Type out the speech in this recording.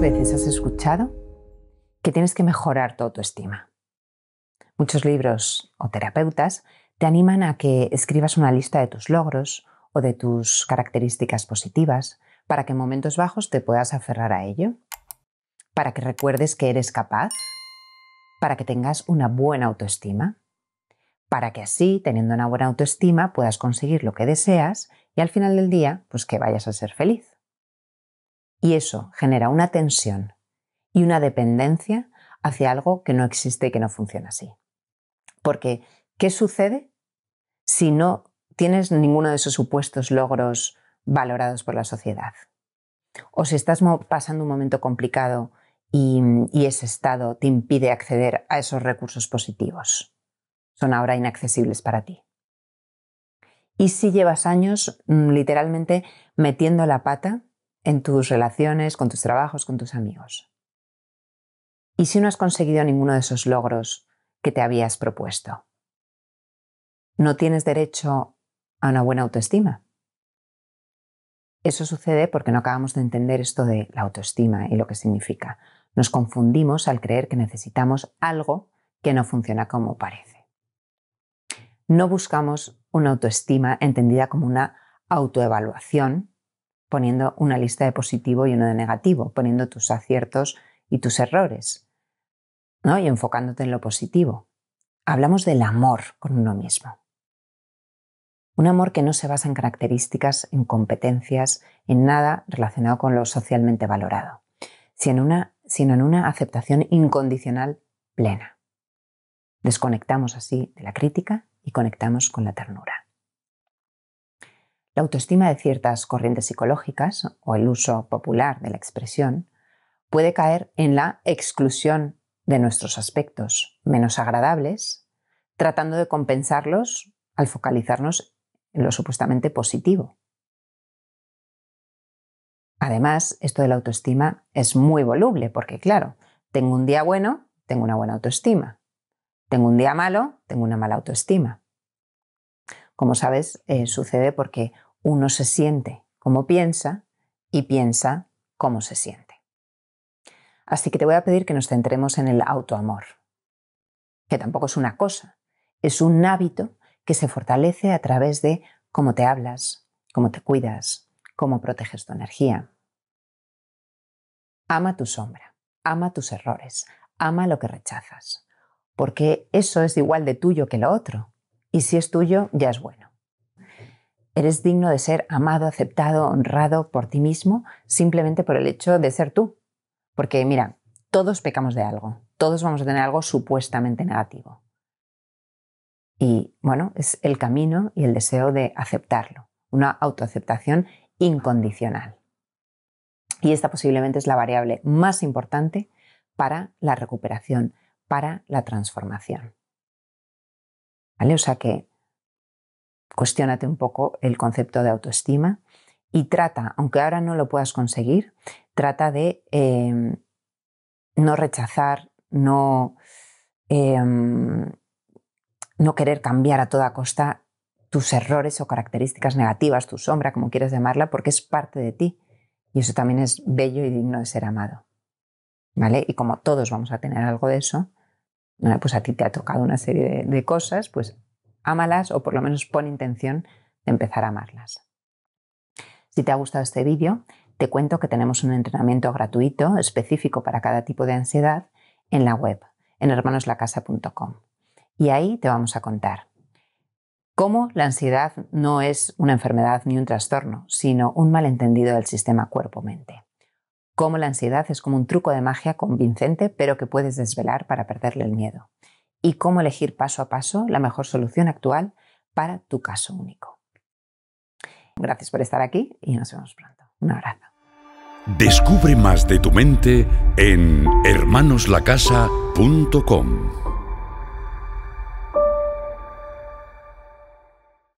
veces has escuchado que tienes que mejorar tu autoestima? Muchos libros o terapeutas te animan a que escribas una lista de tus logros o de tus características positivas para que en momentos bajos te puedas aferrar a ello, para que recuerdes que eres capaz, para que tengas una buena autoestima, para que así, teniendo una buena autoestima, puedas conseguir lo que deseas y al final del día, pues que vayas a ser feliz. Y eso genera una tensión y una dependencia hacia algo que no existe y que no funciona así. Porque, ¿qué sucede si no tienes ninguno de esos supuestos logros valorados por la sociedad? O si estás pasando un momento complicado y, ese estado te impide acceder a esos recursos positivos. Son ahora inaccesibles para ti. Y si llevas años mm, literalmente metiendo la pata en tus relaciones, con tus trabajos, con tus amigos. ¿Y si no has conseguido ninguno de esos logros que te habías propuesto? ¿No tienes derecho a una buena autoestima? Eso sucede porque no acabamos de entender esto de la autoestima y lo que significa. Nos confundimos al creer que necesitamos algo que no funciona como parece. No buscamos una autoestima entendida como una autoevaluación poniendo una lista de positivo y uno de negativo, poniendo tus aciertos y tus errores, ¿no? Y enfocándote en lo positivo. Hablamos del amor con uno mismo. Un amor que no se basa en características, en competencias, en nada relacionado con lo socialmente valorado, sino en una aceptación incondicional plena. Desconectamos así de la crítica y conectamos con la ternura. La autoestima de ciertas corrientes psicológicas o el uso popular de la expresión puede caer en la exclusión de nuestros aspectos menos agradables, tratando de compensarlos al focalizarnos en lo supuestamente positivo. Además, esto de la autoestima es muy voluble porque, claro, tengo un día bueno, tengo una buena autoestima. Tengo un día malo, tengo una mala autoestima. Como sabes, eh, sucede porque uno se siente como piensa y piensa como se siente. Así que te voy a pedir que nos centremos en el autoamor, que tampoco es una cosa, es un hábito que se fortalece a través de cómo te hablas, cómo te cuidas, cómo proteges tu energía. Ama tu sombra, ama tus errores, ama lo que rechazas, porque eso es igual de tuyo que lo otro, y si es tuyo ya es bueno. Eres digno de ser amado, aceptado, honrado por ti mismo simplemente por el hecho de ser tú. Porque mira, todos pecamos de algo, todos vamos a tener algo supuestamente negativo. Y bueno, es el camino y el deseo de aceptarlo, una autoaceptación incondicional. Y esta posiblemente es la variable más importante para la recuperación, para la transformación. ¿Vale? O sea que cuestiónate un poco el concepto de autoestima y trata, aunque ahora no lo puedas conseguir, trata de em, no rechazar, no, em, no querer cambiar a toda costa tus errores o características negativas, tu sombra, como quieras llamarla, porque es parte de ti. Y eso también es bello y digno de ser amado. ¿Vale? Y como todos vamos a tener algo de eso, pues a ti te ha tocado una serie de, de cosas, pues ámalas o por lo menos pon intención de empezar a amarlas. Si te ha gustado este vídeo, te cuento que tenemos un entrenamiento gratuito específico para cada tipo de ansiedad en la web, en hermanoslacasa.com. Y ahí te vamos a contar cómo la ansiedad no es una enfermedad ni un trastorno, sino un malentendido del sistema cuerpo-mente. Cómo la ansiedad es como un truco de magia convincente, pero que puedes desvelar para perderle el miedo y cómo elegir paso a paso la mejor solución actual para tu caso único. Gracias por estar aquí y nos vemos pronto. Un abrazo. Descubre más de tu mente en hermanoslacasa.com.